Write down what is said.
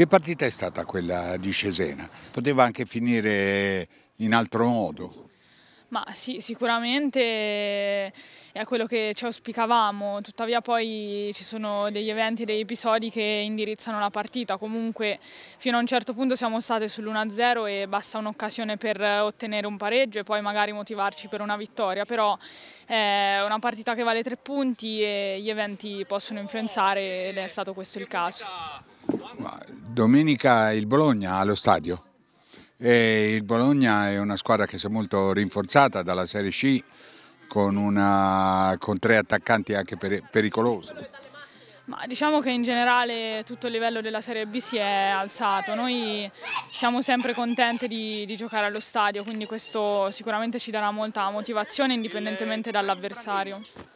Che partita è stata quella di Cesena? Poteva anche finire in altro modo? Ma sì, sicuramente è quello che ci auspicavamo, tuttavia poi ci sono degli eventi, degli episodi che indirizzano la partita, comunque fino a un certo punto siamo state sull'1-0 e basta un'occasione per ottenere un pareggio e poi magari motivarci per una vittoria, però è eh, una partita che vale tre punti e gli eventi possono influenzare ed è stato questo il caso. Domenica il Bologna allo stadio. E il Bologna è una squadra che si è molto rinforzata dalla Serie C con, una, con tre attaccanti anche pericolosi. Ma diciamo che in generale tutto il livello della Serie B si è alzato, noi siamo sempre contenti di, di giocare allo stadio, quindi questo sicuramente ci darà molta motivazione indipendentemente dall'avversario.